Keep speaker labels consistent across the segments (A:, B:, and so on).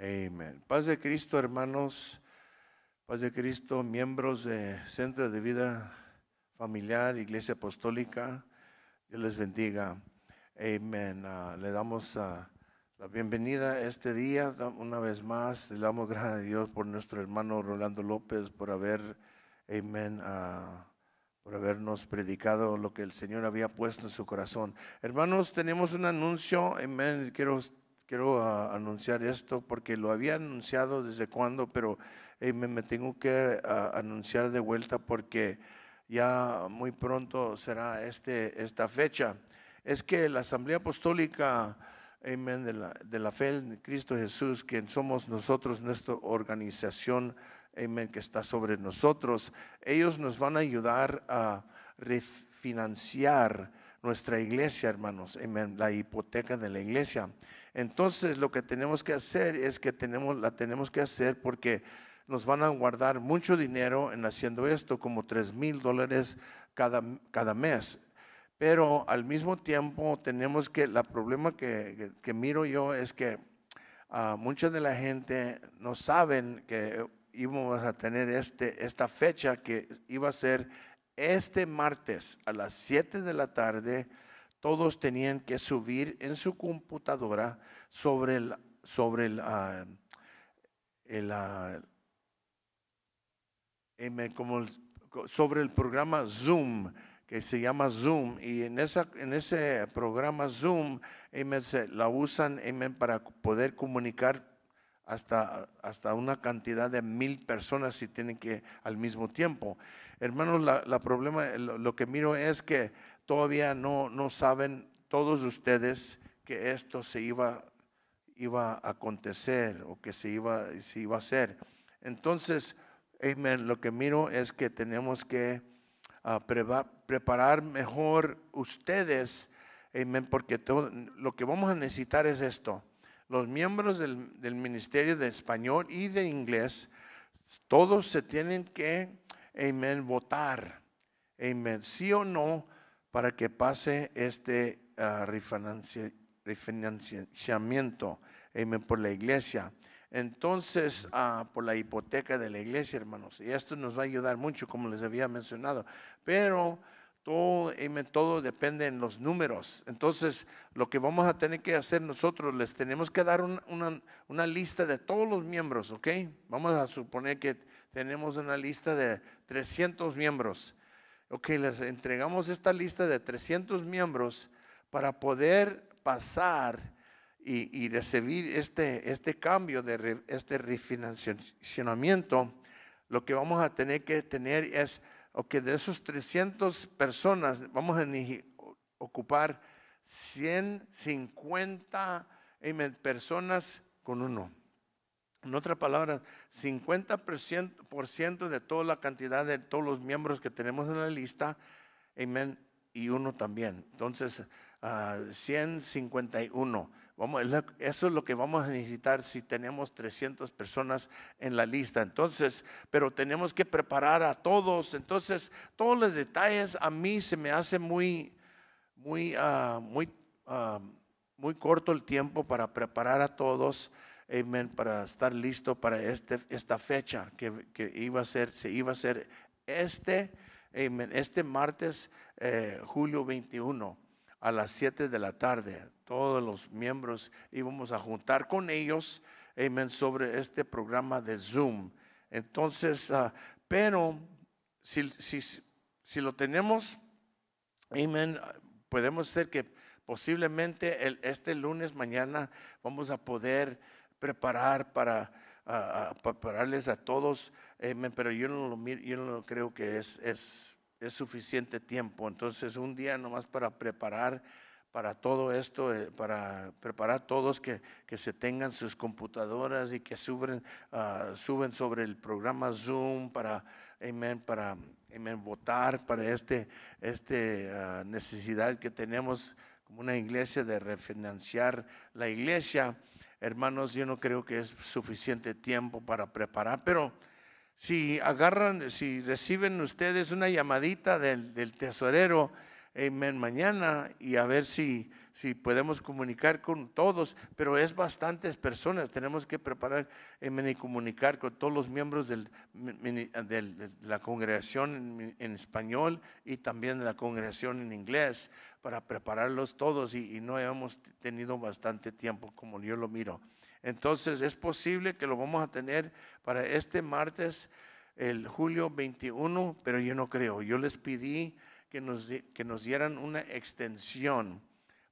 A: Amén. Paz de Cristo, hermanos. Paz de Cristo, miembros de Centro de Vida Familiar, Iglesia Apostólica. Dios les bendiga. Amén. Ah, le damos ah, la bienvenida este día. Una vez más, le damos gracias a Dios por nuestro hermano Rolando López, por haber, amén, ah, por habernos predicado lo que el Señor había puesto en su corazón. Hermanos, tenemos un anuncio. Amén. Quiero quiero ah, anunciar esto porque lo había anunciado desde cuando, pero eh, me, tengo que ah, anunciar de vuelta porque ya muy pronto será este, esta fecha. Es que la Asamblea Apostólica de, la, fe en Cristo Jesús, quien somos nosotros, nuestra organización que está sobre nosotros, ellos nos van a ayudar a refinanciar nuestra iglesia, hermanos, la hipoteca de la iglesia. Entonces lo que tenemos que hacer es que tenemos, la tenemos que hacer porque nos van a guardar mucho dinero en haciendo esto, como 3 mil dólares cada, cada mes. Pero al mismo tiempo tenemos que, la problema que, que, miro yo es que ah, mucha de la gente no saben que íbamos a tener este, esta fecha que iba a ser este martes a las 7 de la tarde todos tenían que subir en su computadora sobre el, sobre ah, ah, sobre el programa Zoom que se llama Zoom y en, en ese programa Zoom la usan para poder comunicar hasta, hasta una cantidad de mil personas si tienen que al mismo tiempo. Hermanos, la, problema, lo, que miro es que todavía no, no saben todos ustedes que esto se iba, iba a acontecer o que se iba, se iba a hacer. Entonces, amén lo que miro es que tenemos que ah, preparar mejor ustedes, amén porque todo, lo que vamos a necesitar es esto los miembros del, ministerio de español y de inglés, todos se tienen que, votar, amén, sí o no, para que pase este ah, refinanciamiento, amén, por la iglesia. Entonces, ah, por la hipoteca de la iglesia, hermanos, y esto nos va a ayudar mucho, como les había mencionado, pero todo, eh, todo depende en los números. Entonces, lo que vamos a tener que hacer nosotros, les tenemos que dar una, una, lista de todos los miembros, ¿ok? Vamos a suponer que tenemos una lista de 300 miembros. Ok, les entregamos esta lista de 300 miembros para poder pasar y, recibir este, este cambio, de este refinanciamiento. Lo que vamos a tener que tener es ok, de esos 300 personas vamos a ocupar 150 personas con uno. En otras palabras, 50% de toda la cantidad de todos los miembros que tenemos en la lista, amen, y uno también. Entonces, 151. Ah, vamos, eso es lo que vamos a necesitar si tenemos 300 personas en la lista. Entonces, pero tenemos que preparar a todos. Entonces, todos los detalles a mí se me hace muy, muy, ah, muy, ah, muy corto el tiempo para preparar a todos. amén para estar listo para este, esta fecha que, que, iba a ser, se iba a ser este este martes, eh, julio 21, a las 7 de la tarde, todos los miembros íbamos a juntar con ellos, sobre este programa de Zoom. Entonces, ah, pero si, si, lo tenemos, amen, podemos ser que posiblemente el, este lunes mañana vamos a poder preparar para a, prepararles a todos, eh, pero yo no, lo, yo creo que es, es, suficiente tiempo. Entonces, un día nomás para preparar para todo esto, eh, para preparar todos que, que, se tengan sus computadoras y que suben, ah, suben sobre el programa Zoom para, para votar para esta este, este ah, necesidad que tenemos como una iglesia de refinanciar la iglesia hermanos, yo no creo que es suficiente tiempo para preparar, pero si agarran, si reciben ustedes una llamadita del, tesorero, en eh, mañana y a ver si, si podemos comunicar con todos, pero es bastantes personas, tenemos que preparar y eh, comunicar con todos los miembros del, de la congregación en español y también de la congregación en inglés, para prepararlos todos y, no hemos tenido bastante tiempo como yo lo miro. Entonces es posible que lo vamos a tener para este martes, el julio 21, pero yo no creo. Yo les pedí que nos, que nos dieran una extensión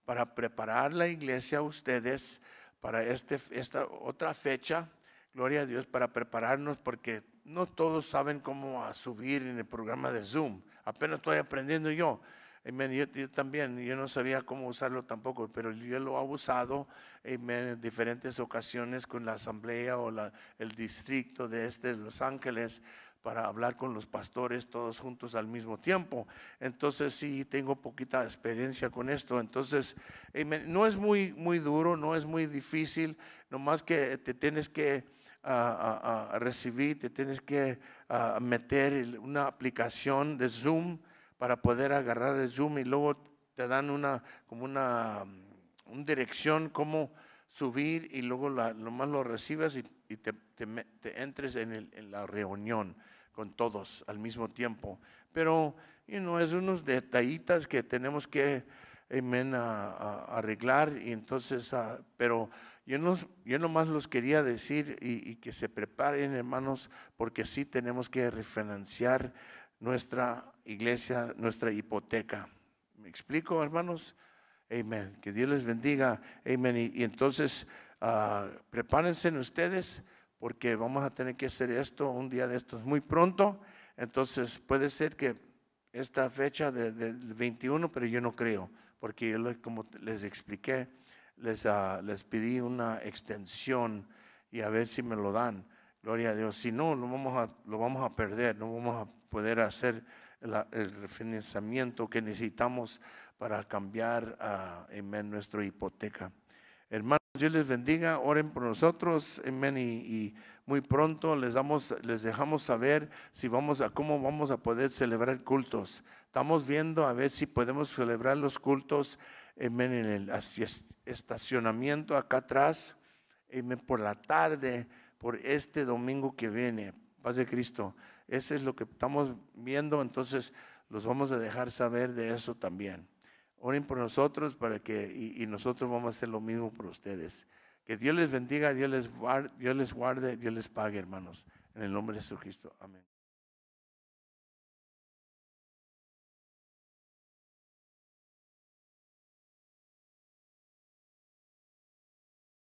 A: para preparar la iglesia a ustedes para este, esta otra fecha, gloria a Dios, para prepararnos porque no todos saben cómo subir en el programa de Zoom. Apenas estoy aprendiendo yo. Amen. Yo, yo, también, yo no sabía cómo usarlo tampoco, pero yo lo he usado en diferentes ocasiones con la asamblea o la, el distrito de este de Los Ángeles para hablar con los pastores todos juntos al mismo tiempo. Entonces sí tengo poquita experiencia con esto. Entonces no es muy muy duro, no es muy difícil, nomás que te tienes que ah, ah, ah, recibir, te tienes que meter una aplicación de Zoom para poder agarrar el zoom y luego te dan una, como una, mm, una dirección, cómo subir y luego la, más lo recibes y, te, entres en, la reunión con todos al mismo tiempo. Pero y no es unos detallitas que tenemos que a, arreglar y entonces, ah, pero yo, no, yo nomás los quería decir y, y que se preparen hermanos porque sí tenemos que refinanciar nuestra iglesia, nuestra hipoteca. ¿Me explico, hermanos? Amén. Que Dios les bendiga. Amén. Y, entonces, ah, prepárense ustedes porque vamos a tener que hacer esto un día de estos muy pronto. Entonces, puede ser que esta fecha del 21, pero yo no creo, porque yo, como les expliqué, les, ah, les pedí una extensión y a ver si me lo dan. Gloria a Dios. Si no, lo vamos a, lo vamos a perder, no vamos a poder hacer el refinanciamiento que necesitamos para cambiar nuestra hipoteca. Hermanos, Dios les bendiga, oren por nosotros, amén, y, muy pronto les, damos, les dejamos saber si vamos a, cómo vamos a poder celebrar cultos. Estamos viendo a ver si podemos celebrar los cultos, en el estacionamiento acá atrás, por la tarde por este domingo que viene. Paz de Cristo. eso es lo que estamos viendo, entonces los vamos a dejar saber de eso también. Oren por nosotros para que, y, nosotros vamos a hacer lo mismo por ustedes. Que Dios les bendiga, Dios les, guarde, Dios les guarde, Dios les pague, hermanos. En el nombre de Jesucristo. Amén.